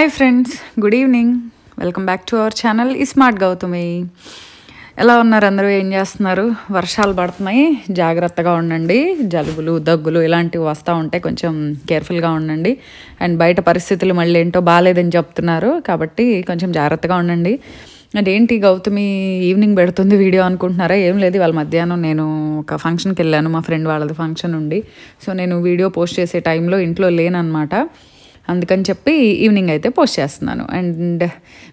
Hi friends good evening welcome back to our channel ఈ smart Gautami ఎలా ఉన్నారు అందరూ ఏం చేస్తున్నారు వర్షాలు పడుతున్నాయి జాగ్రత్తగా ఉండండి జలుబులు దగ్గులు ఇలాంటివి వస్తూ ఉంటాయి కొంచెం కేర్ఫుల్గా ఉండండి అండ్ బయట పరిస్థితులు మళ్ళీ ఏంటో బాగాలేదని చెప్తున్నారు కాబట్టి కొంచెం జాగ్రత్తగా ఉండండి ఏంటి గౌతమి ఈవినింగ్ పెడుతుంది వీడియో అనుకుంటున్నారా ఏం లేదు వాళ్ళ మధ్యాహ్నం నేను ఒక ఫంక్షన్కి వెళ్ళాను మా ఫ్రెండ్ వాళ్ళది ఫంక్షన్ ఉండి సో నేను వీడియో పోస్ట్ చేసే టైంలో ఇంట్లో లేనమాట అందుకని చెప్పి ఈవినింగ్ అయితే పోస్ట్ చేస్తున్నాను అండ్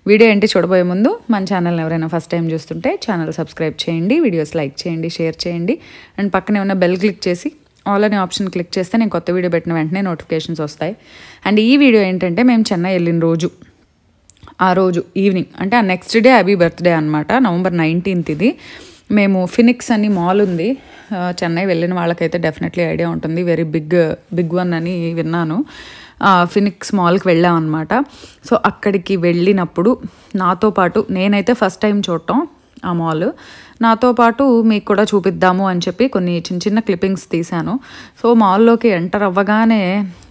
వీడియో ఏంటి చూడబోయే ముందు మన ఛానల్ని ఎవరైనా ఫస్ట్ టైం చూస్తుంటే ఛానల్ సబ్స్క్రైబ్ చేయండి వీడియోస్ లైక్ చేయండి షేర్ చేయండి అండ్ పక్కనే ఉన్న బెల్ క్లిక్ చేసి ఆల్ అనే ఆప్షన్ క్లిక్ చేస్తే నేను కొత్త వీడియో పెట్టిన వెంటనే నోటిఫికేషన్స్ వస్తాయి అండ్ ఈ వీడియో ఏంటంటే మేము చెన్నై వెళ్ళిన రోజు ఆ రోజు ఈవినింగ్ అంటే ఆ నెక్స్ట్ డే అబీ బర్త్డే అనమాట నవంబర్ నైన్టీన్త్ ఇది మేము ఫినిక్స్ అని మాల్ ఉంది చెన్నై వెళ్ళిన వాళ్ళకైతే డెఫినెట్లీ ఐడియా ఉంటుంది వెరీ బిగ్ బిగ్ వన్ అని విన్నాను ఫినిక్స్ మాల్కి వెళ్ళామన్నమాట సో అక్కడికి వెళ్ళినప్పుడు నాతో పాటు నేనైతే ఫస్ట్ టైం చూడటం ఆ మాల్ నాతో పాటు మీకు కూడా చూపిద్దాము అని చెప్పి కొన్ని చిన్న చిన్న క్లిప్పింగ్స్ తీశాను సో మాల్లోకి ఎంటర్ అవ్వగానే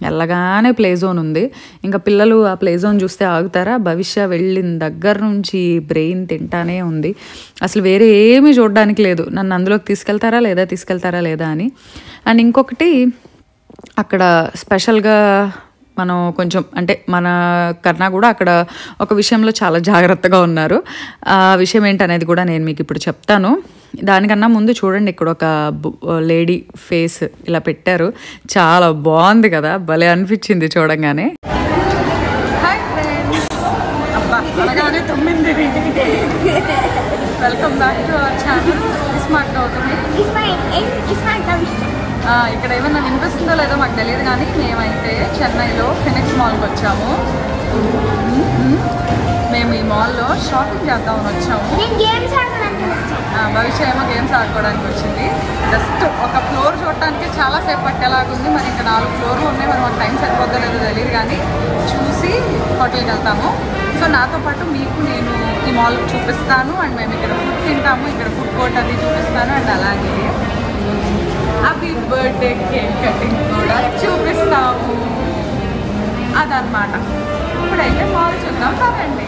ఎల్లగానే ప్లే జోన్ ఉంది ఇంకా పిల్లలు ఆ ప్లే జోన్ చూస్తే ఆగుతారా భవిష్య వెళ్ళిన దగ్గర నుంచి బ్రెయిన్ తింటానే ఉంది అసలు వేరే ఏమీ చూడడానికి లేదు నన్ను అందులోకి తీసుకెళ్తారా లేదా తీసుకెళ్తారా లేదా అని అండ్ ఇంకొకటి అక్కడ స్పెషల్గా మనం కొంచెం అంటే మన కన్నా కూడా అక్కడ ఒక విషయంలో చాలా జాగ్రత్తగా ఉన్నారు ఆ విషయం ఏంటనేది కూడా నేను మీకు ఇప్పుడు చెప్తాను దానికన్నా ముందు చూడండి ఇక్కడ ఒక లేడీ ఫేస్ ఇలా పెట్టారు చాలా బాగుంది కదా భలే అనిపించింది చూడంగానే welcome back to our channel ఇక్కడ ఏమైనా వినిపిస్తుందో లేదో మాకు తెలియదు కానీ మేమైతే చెన్నైలో ఫినిక్స్ మాల్కి వచ్చాము మేము ఈ మాల్లో షాపింగ్ చేద్దామని వచ్చాము భవిష్యత్ ఏమో గేమ్స్ ఆడుకోవడానికి వచ్చింది జస్ట్ ఒక ఫ్లోర్ చూడటానికి చాలాసేపు పట్టేలాగుంది మరి ఇంకా నాలుగు ఫ్లోర్లు ఉన్నాయి మరి మాకు టైం సరిపోద్దో లేదో తెలియదు కానీ చూసి హోటల్కి వెళ్తాము సో నాతో పాటు మీకు నేను ఈ మాల్ చూపిస్తాను అండ్ మేము ఇక్కడ ఫుడ్ తింటాము ఇక్కడ ఫుడ్ కోర్ట్ అది చూపిస్తాను అండ్ అలాగే హ్యాపీ బర్త్డే కేక్ కటింగ్ కూడా చూపిస్తాము అదనమాట ఇప్పుడైతే మాల్ చూద్దాం పదండి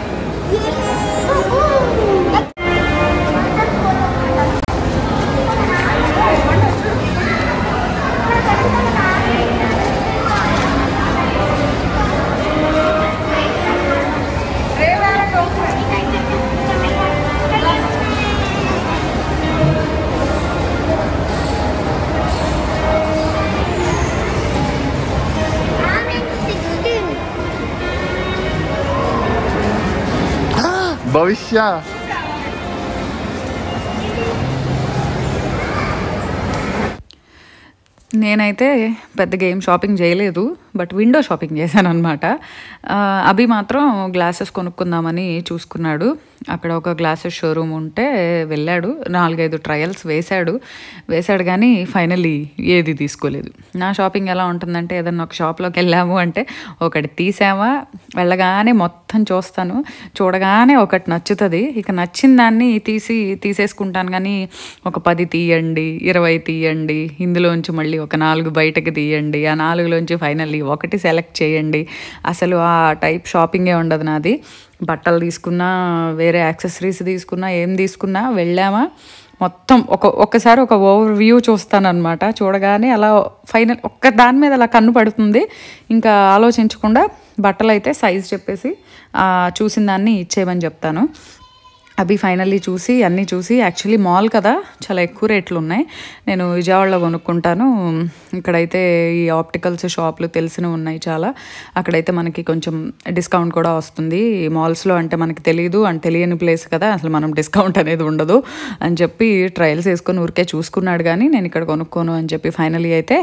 భవిష్య నేనైతే పెద్ద గేమ్ షాపింగ్ చేయలేదు బట్ విండో షాపింగ్ చేశాను అనమాట అభి మాత్రం గ్లాసెస్ కొనుక్కుందామని చూసుకున్నాడు అక్కడ ఒక గ్లాసెస్ షోరూమ్ ఉంటే వెళ్ళాడు నాలుగైదు ట్రయల్స్ వేశాడు వేశాడు కానీ ఫైనలీ ఏది తీసుకోలేదు నా షాపింగ్ ఎలా ఉంటుందంటే ఏదన్నా ఒక షాప్లోకి వెళ్ళాము అంటే ఒకటి తీసామా వెళ్ళగానే మొత్తం చూస్తాను చూడగానే ఒకటి నచ్చుతుంది ఇక నచ్చిన దాన్ని తీసి తీసేసుకుంటాను కానీ ఒక పది తీయండి ఇరవై తీయండి ఇందులోంచి మళ్ళీ ఒక నాలుగు బయటకు తీయండి ఆ నాలుగులోంచి ఫైనల్లీ ఒకటి సెలెక్ట్ చేయండి అసలు ఆ టైప్ షాపింగే ఉండదు నాది బట్టలు తీసుకున్నా వేరే యాక్సెసరీస్ తీసుకున్నా ఏం తీసుకున్నా వెళ్ళామా మొత్తం ఒక ఒక్కసారి ఒక ఓవర్ వ్యూ చూస్తానమాట చూడగానే అలా ఫైనల్ ఒక్క దాని మీద అలా కన్ను పడుతుంది ఇంకా ఆలోచించకుండా బట్టలు అయితే సైజ్ చెప్పేసి చూసిన దాన్ని ఇచ్చేయమని చెప్తాను అవి ఫైనల్లీ చూసి అన్నీ చూసి యాక్చువల్లీ మాల్ కదా చాలా ఎక్కువ రేట్లు ఉన్నాయి నేను విజయవాడలో కొనుక్కుంటాను ఇక్కడైతే ఈ ఆప్టికల్స్ షాపులు తెలిసినవి ఉన్నాయి చాలా అక్కడైతే మనకి కొంచెం డిస్కౌంట్ కూడా వస్తుంది మాల్స్లో అంటే మనకి తెలియదు అండ్ తెలియని ప్లేస్ కదా అసలు మనం డిస్కౌంట్ అనేది ఉండదు అని చెప్పి ట్రయల్స్ వేసుకొని ఊరికే చూసుకున్నాడు కానీ నేను ఇక్కడ కొనుక్కోను అని చెప్పి ఫైనలీ అయితే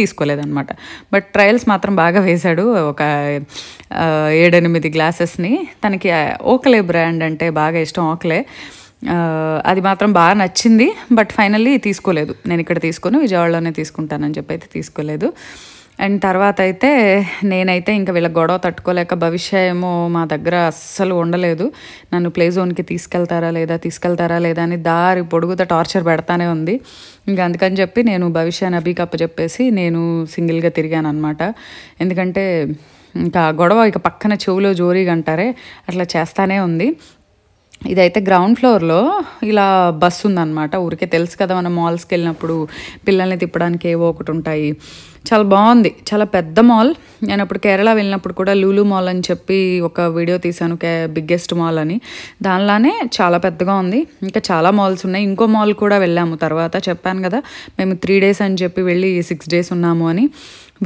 తీసుకోలేదనమాట బట్ ట్రయల్స్ మాత్రం బాగా వేశాడు ఒక ఏడెనిమిది గ్లాసెస్ని తనకి ఓకలే బ్రాండ్ అంటే బాగా ఇష్టం ఓకలే అది మాత్రం బాగా నచ్చింది బట్ ఫైనల్లీ తీసుకోలేదు నేను ఇక్కడ తీసుకొని విజయవాడలోనే తీసుకుంటానని చెప్పి అయితే తీసుకోలేదు అండ్ తర్వాత అయితే నేనైతే ఇంకా వీళ్ళ గొడవ తట్టుకోలేక భవిష్యమో మా దగ్గర అస్సలు ఉండలేదు నన్ను ప్లే జోన్కి తీసుకెళ్తారా లేదా తీసుకెళ్తారా లేదా అని దారి పొడుగుతా టార్చర్ పెడతానే ఉంది ఇంకా అందుకని చెప్పి నేను భవిష్య నబీకి చెప్పేసి నేను సింగిల్గా తిరిగాను అనమాట ఎందుకంటే ఇంకా గొడవ ఇక పక్కన చెవులో జోరీగా అంటారే అట్లా చేస్తానే ఉంది ఇదైతే గ్రౌండ్ ఫ్లోర్లో ఇలా బస్సు ఉందన్నమాట ఊరికే తెలుసు కదా మనం మాల్స్కి వెళ్ళినప్పుడు పిల్లల్ని తిప్పడానికి ఏవో ఒకటి ఉంటాయి చాలా బాగుంది చాలా పెద్ద మాల్ నేను అప్పుడు కేరళ వెళ్ళినప్పుడు కూడా లూలు మాల్ అని చెప్పి ఒక వీడియో తీశాను కే బిగ్గెస్ట్ మాల్ అని దానిలానే చాలా పెద్దగా ఉంది ఇంకా చాలా మాల్స్ ఉన్నాయి ఇంకో మాల్ కూడా వెళ్ళాము తర్వాత చెప్పాను కదా మేము త్రీ డేస్ అని చెప్పి వెళ్ళి సిక్స్ డేస్ ఉన్నాము అని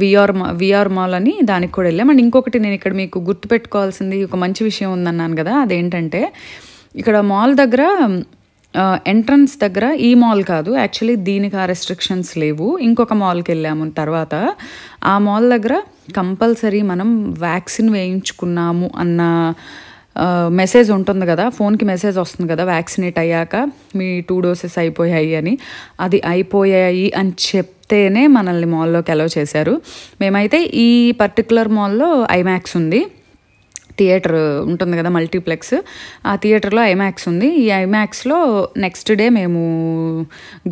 విఆర్ మా విఆర్ మాల్ అని దానికి కూడా వెళ్ళాము అండ్ ఇంకొకటి నేను ఇక్కడ మీకు గుర్తుపెట్టుకోవాల్సింది ఒక మంచి విషయం ఉందన్నాను కదా అదేంటంటే ఇక్కడ మాల్ దగ్గర ఎంట్రన్స్ దగ్గర ఈ మాల్ కాదు యాక్చువల్లీ దీనికి ఆ రెస్ట్రిక్షన్స్ లేవు ఇంకొక మాల్కి వెళ్ళాము తర్వాత ఆ మాల్ దగ్గర కంపల్సరీ మనం వ్యాక్సిన్ వేయించుకున్నాము అన్న మెసేజ్ ఉంటుంది కదా ఫోన్కి మెసేజ్ వస్తుంది కదా వ్యాక్సినేట్ అయ్యాక మీ టూ డోసెస్ అయిపోయాయి అని అది అయిపోయాయి అని చెప్తేనే మనల్ని మాల్లోకి అలో చేశారు మేమైతే ఈ పర్టికులర్ మాల్లో ఐమాక్స్ ఉంది థియేటర్ ఉంటుంది కదా మల్టీప్లెక్స్ ఆ థియేటర్లో ఐమాక్స్ ఉంది ఈ ఐమాక్స్లో నెక్స్ట్ డే మేము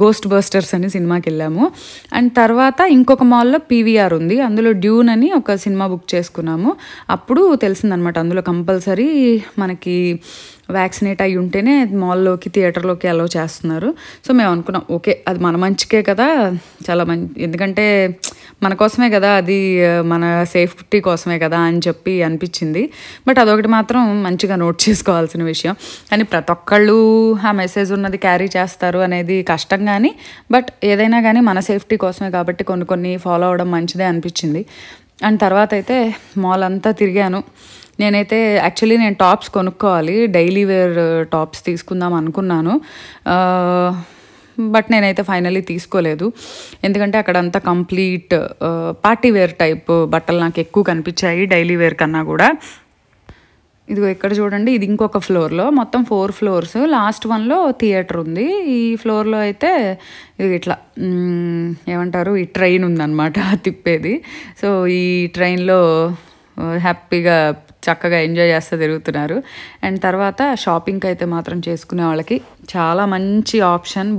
గోస్ట్ బస్టర్స్ అని సినిమాకి వెళ్ళాము అండ్ తర్వాత ఇంకొక మాల్లో పీవీఆర్ ఉంది అందులో డ్యూన్ అని ఒక సినిమా బుక్ చేసుకున్నాము అప్పుడు తెలిసిందనమాట అందులో కంపల్సరీ మనకి వ్యాక్సినేట్ అయ్యి ఉంటేనే మాల్లోకి థియేటర్లోకి అలో చేస్తున్నారు సో మేము అనుకున్నాం ఓకే అది మన మంచికే కదా చాలా మంచి ఎందుకంటే మన కోసమే కదా అది మన సేఫ్టీ కోసమే కదా అని చెప్పి అనిపించింది బట్ అదొకటి మాత్రం మంచిగా నోట్ చేసుకోవాల్సిన విషయం కానీ ప్రతి ఒక్కళ్ళు ఆ మెసేజ్ ఉన్నది క్యారీ చేస్తారు అనేది కష్టం కానీ బట్ ఏదైనా కానీ మన సేఫ్టీ కోసమే కాబట్టి కొన్ని కొన్ని ఫాలో అవడం మంచిదే అనిపించింది అండ్ తర్వాత అయితే మాల్ అంతా తిరిగాను నేనైతే యాక్చువల్లీ నేను టాప్స్ కొనుక్కోవాలి డైలీ వేర్ టాప్స్ తీసుకుందాం అనుకున్నాను బట్ uh, నేనైతే ఫైనలీ తీసుకోలేదు ఎందుకంటే అక్కడ అంతా కంప్లీట్ పార్టీ వేర్ టైప్ బట్టలు నాకు ఎక్కువ కనిపించాయి డైలీ వేర్ కన్నా కూడా ఇదిగో ఇక్కడ చూడండి ఇది ఇంకొక ఫ్లోర్లో మొత్తం ఫోర్ ఫ్లోర్స్ లాస్ట్ వన్లో థియేటర్ ఉంది ఈ ఫ్లోర్లో అయితే ఇట్లా ఏమంటారు ఈ ట్రైన్ ఉందన్నమాట తిప్పేది సో ఈ ట్రైన్లో హ్యాపీగా uh, చక్కగా ఎంజాయ్ చేస్తూ తిరుగుతున్నారు అండ్ తర్వాత షాపింగ్కి అయితే మాత్రం చేసుకునే వాళ్ళకి చాలా మంచి ఆప్షన్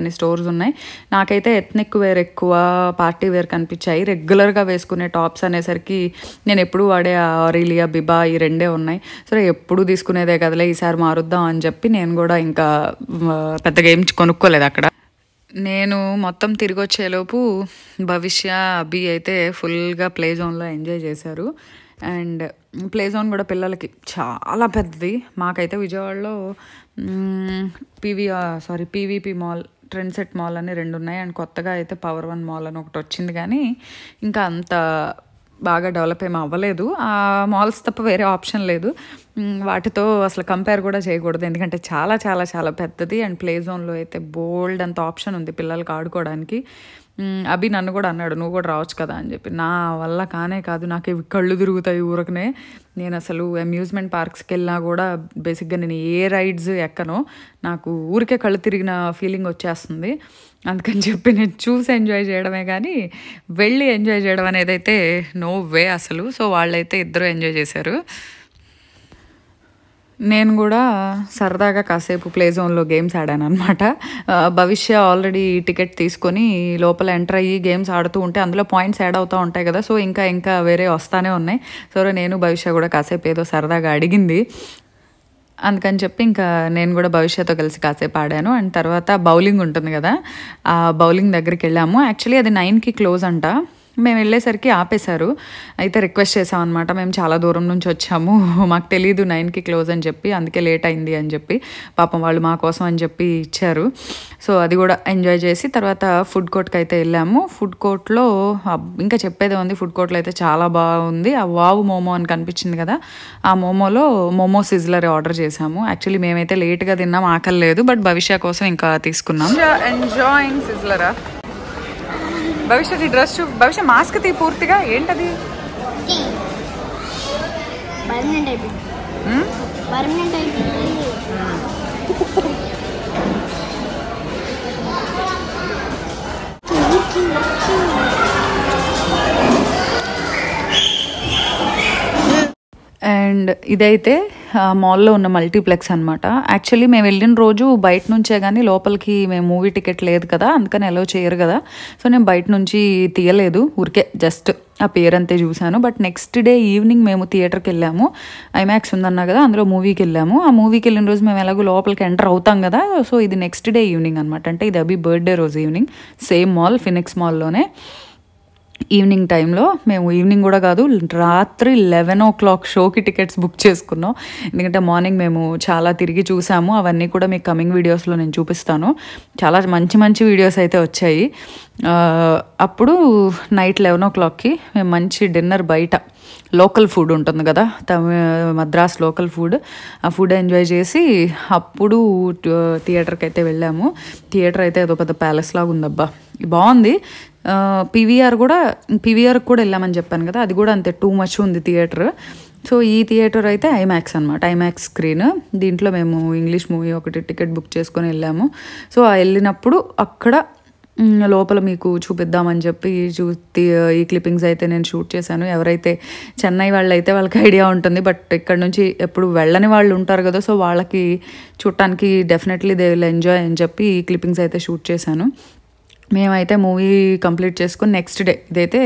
అనే స్టోర్స్ ఉన్నాయి నాకైతే ఎథ్నిక్ వేర్ ఎక్కువ పార్టీ వేర్ కనిపించాయి రెగ్యులర్గా వేసుకునే టాప్స్ అనేసరికి నేను ఎప్పుడు వాడే ఆరిలియా బిబా ఈ రెండే ఉన్నాయి సరే ఎప్పుడు తీసుకునేదే కదలే ఈసారి మారుద్దాం అని చెప్పి నేను కూడా ఇంకా పెద్దగా ఏం కొనుక్కోలేదు అక్కడ నేను మొత్తం తిరిగి వచ్చేలోపు భవిష్య అభి అయితే ఫుల్గా ప్లే జోన్లో ఎంజాయ్ చేశారు అండ్ ప్లే జోన్ కూడా పిల్లలకి చాలా పెద్దది మాకైతే విజయవాడలో PV sorry PVP mall trend set mall అని రెండు ఉన్నాయి అండ్ కొత్తగా అయితే పవర్ వన్ మాల్ అని ఒకటి వచ్చింది కానీ ఇంకా అంత బాగా డెవలప్ ఏమి అవ్వలేదు ఆ మాల్స్ తప్ప వేరే ఆప్షన్ లేదు వాటితో అసలు కంపేర్ కూడా చేయకూడదు ఎందుకంటే చాలా చాలా చాలా పెద్దది అండ్ ప్లే జోన్లో అయితే బోల్డ్ అంత ఆప్షన్ ఉంది పిల్లలకి ఆడుకోవడానికి అభి నన్ను కూడా అన్నాడు నువ్వు కూడా రావచ్చు కదా అని చెప్పి నా వల్ల కానే కాదు నాకు ఇవి కళ్ళు తిరుగుతాయి ఊరకనే నేను అసలు అమ్యూజ్మెంట్ పార్క్స్కి వెళ్ళినా కూడా బేసిక్గా నేను ఏ రైడ్స్ ఎక్కను నాకు ఊరికే కళ్ళు తిరిగిన ఫీలింగ్ వచ్చేస్తుంది అందుకని చెప్పి నేను చూసి ఎంజాయ్ చేయడమే కానీ వెళ్ళి ఎంజాయ్ చేయడం అనేది అయితే నో వే అసలు సో వాళ్ళైతే ఇద్దరు ఎంజాయ్ చేశారు నేను కూడా సరదాగా కాసేపు ప్లే జోన్లో గేమ్స్ ఆడాను అనమాట భవిష్య ఆల్రెడీ టికెట్ తీసుకొని లోపల ఎంటర్ అయ్యి గేమ్స్ ఆడుతూ ఉంటే అందులో పాయింట్స్ యాడ్ అవుతూ ఉంటాయి కదా సో ఇంకా ఇంకా వేరే వస్తానే ఉన్నాయి సో నేను భవిష్య కూడా కాసేపు ఏదో సరదాగా అడిగింది అందుకని చెప్పి ఇంకా నేను కూడా భవిష్యత్తు కలిసి కాసేపు ఆడాను అండ్ తర్వాత బౌలింగ్ ఉంటుంది కదా ఆ బౌలింగ్ దగ్గరికి వెళ్ళాము యాక్చువల్లీ అది నైన్కి క్లోజ్ అంట మేము వెళ్ళేసరికి ఆపేశారు అయితే రిక్వెస్ట్ చేసామన్నమాట మేము చాలా దూరం నుంచి వచ్చాము మాకు తెలియదు నైన్కి క్లోజ్ అని చెప్పి అందుకే లేట్ అయింది అని చెప్పి పాపం వాళ్ళు మా కోసం అని చెప్పి ఇచ్చారు సో అది కూడా ఎంజాయ్ చేసి తర్వాత ఫుడ్ కోర్ట్కి అయితే వెళ్ళాము ఫుడ్ కోర్ట్లో ఇంకా చెప్పేదే ఉంది ఫుడ్ కోర్ట్లో అయితే చాలా బాగుంది ఆ వావు మోమో అని కనిపించింది కదా ఆ మోమోలో మోమో సిజ్లర్ ఆర్డర్ చేశాము యాక్చువల్లీ మేమైతే లేట్గా తిన్నాం ఆకలి లేదు బట్ భవిష్య కోసం ఇంకా తీసుకున్నాం ఎంజాయింగ్ సిజ్లరా భవిష్యత్ ఈ డ్రెస్ భవిష్య మాస్క్ తీ పూర్తిగా ఏంటది అండ్ ఇదైతే మాల్లో ఉన్న మల్టీప్లెక్స్ అనమాట యాక్చువల్లీ మేము వెళ్ళిన రోజు బయట నుంచే కానీ లోపలికి మేము మూవీ టికెట్ లేదు కదా అందుకని అలో చేయరు కదా సో నేను బయట నుంచి తీయలేదు ఊరికే జస్ట్ ఆ పేరు అంతే చూశాను బట్ నెక్స్ట్ డే ఈవినింగ్ మేము థియేటర్కి వెళ్ళాము ఐమాక్స్ ఉందన్నా కదా అందులో మూవీకి వెళ్ళాము ఆ మూవీకి వెళ్ళిన రోజు మేము ఎలాగో లోపలికి ఎంటర్ అవుతాం కదా సో ఇది నెక్స్ట్ డే ఈవినింగ్ అనమాట అంటే ఇది అభి బర్త్డే రోజు ఈవినింగ్ సేమ్ మాల్ ఫినిక్స్ మాల్లోనే ఈవినింగ్ టైంలో మేము ఈవినింగ్ కూడా కాదు రాత్రి లెవెన్ ఓ క్లాక్ షోకి టికెట్స్ బుక్ చేసుకున్నాం ఎందుకంటే మార్నింగ్ మేము చాలా తిరిగి చూసాము అవన్నీ కూడా మీకు కమింగ్ వీడియోస్లో నేను చూపిస్తాను చాలా మంచి మంచి వీడియోస్ అయితే వచ్చాయి అప్పుడు నైట్ లెవెన్ ఓ క్లాక్కి మేము మంచి డిన్నర్ బయట లోకల్ ఫుడ్ ఉంటుంది కదా తమి మద్రాస్ లోకల్ ఫుడ్ ఆ ఫుడ్ ఎంజాయ్ చేసి అప్పుడు థియేటర్కి అయితే వెళ్ళాము థియేటర్ అయితే ఏదో పెద్ద ప్యాలెస్ లాగా ఉందబ్బా బాగుంది పీవీఆర్ కూడా పివిఆర్కి కూడా వెళ్ళామని చెప్పాను కదా అది కూడా అంతే టూ మచ్ ఉంది థియేటర్ సో ఈ థియేటర్ అయితే ఐమాక్స్ అనమాట ఐమాక్స్ స్క్రీన్ దీంట్లో మేము ఇంగ్లీష్ మూవీ ఒకటి టికెట్ బుక్ చేసుకొని వెళ్ళాము సో ఆ వెళ్ళినప్పుడు అక్కడ లోపల మీకు చూపిద్దామని చెప్పి చూ ఈ క్లిప్పింగ్స్ అయితే నేను షూట్ చేశాను ఎవరైతే చెన్నై వాళ్ళు అయితే వాళ్ళకి ఐడియా ఉంటుంది బట్ ఇక్కడ నుంచి ఎప్పుడు వెళ్ళని వాళ్ళు ఉంటారు కదా సో వాళ్ళకి చూడటానికి డెఫినెట్లీ దే విల్ ఎంజాయ్ అని చెప్పి ఈ క్లిప్పింగ్స్ అయితే షూట్ చేశాను మేమైతే మూవీ కంప్లీట్ చేసుకుని నెక్స్ట్ డే ఇదైతే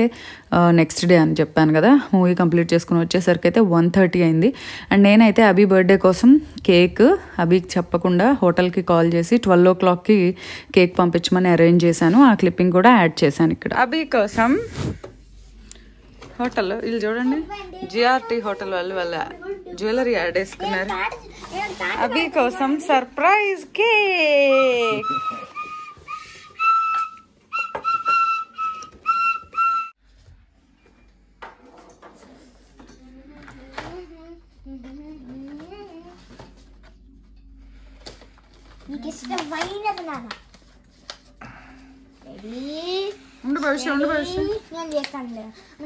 నెక్స్ట్ డే అని చెప్పాను కదా మూవీ కంప్లీట్ చేసుకుని వచ్చేసరికి అయితే వన్ థర్టీ అయింది అండ్ నేనైతే అభి బర్త్డే కోసం కేక్ అభికి చెప్పకుండా హోటల్కి కాల్ చేసి ట్వెల్వ్ ఓ క్లాక్కి కేక్ పంపించమని అరేంజ్ చేశాను ఆ క్లిప్పింగ్ కూడా యాడ్ చేశాను ఇక్కడ అభి కోసం హోటల్ వీళ్ళు చూడండి జిఆర్టీ హోటల్ వాళ్ళు వాళ్ళ జ్యువెలరీ యాడ్ వేసుకున్నారు అభి కోసం సర్ప్రైజ్ కేక్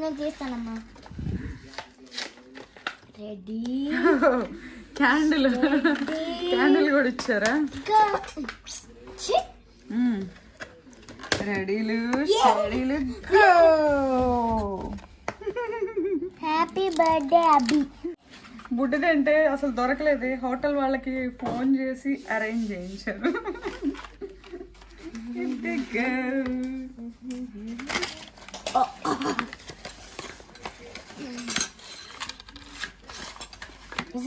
నేను చేస్తానమ్మా రెడీ క్యాండిల్ క్యాండిల్ కూడా ఇచ్చారా రెడీలు రెడీలు హ్యాపీ బర్త్డే అభి బుడ్డ అంటే అసలు దొరకలేదు హోటల్ వాళ్ళకి ఫోన్ చేసి అరేంజ్ చేయించారు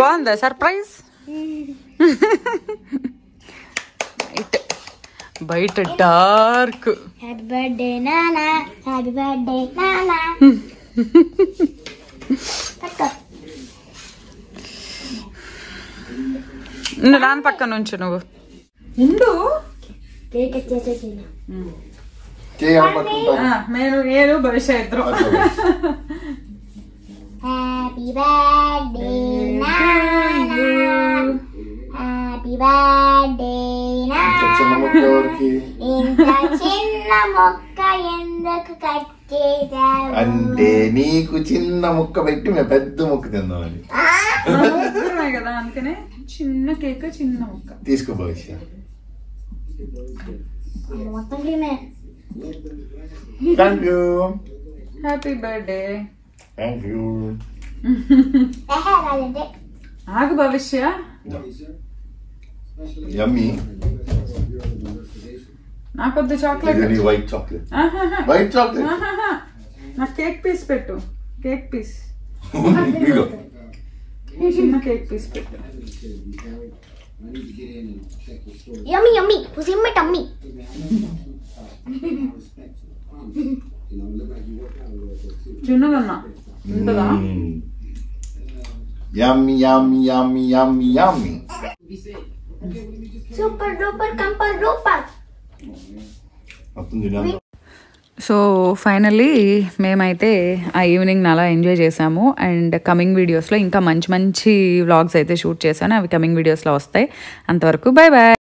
బాగుందా సర్ప్రైజ్ బయట డార్క్ హ్యాపీ బర్త్డే నానా హ్యాపీ బర్త్డే నానా నువ్వు పక్క నుంచి నువ్వు నేను నేను భవిష్యత్తు హ్యాపీ బర్త్డే బర్త్డే మొక్క అంటే నీకు చిన్న ముక్క పెట్టి మేము పెద్ద ముక్క తిందామని కదా అందుకనే చిన్న కేక్ చిన్న ముక్క తీసుకో Thank you. Happy birthday. Thank you. Happy Bhavishya. Yummy. నాకు వద్దు chocolate white chocolate white chocolate నాకు కేక్ పీస్ పెట్టు కేక్ పీస్ చిన్న కేక్ పీస్ పెట్టు in Yummy, yummy. Who's in my tummy? చిన్న ఉంటుందా mm. Yummy yummy yummy yummy yummy super duper కంపల్ రూపర్ సో ఫైనల్లీ మేమైతే ఆ ఈవినింగ్ అలా ఎంజాయ్ చేసాము అండ్ కమింగ్ వీడియోస్లో ఇంకా మంచి మంచి వ్లాగ్స్ అయితే షూట్ చేశాను అవి కమింగ్ వీడియోస్లో వస్తాయి అంతవరకు బాయ్ బాయ్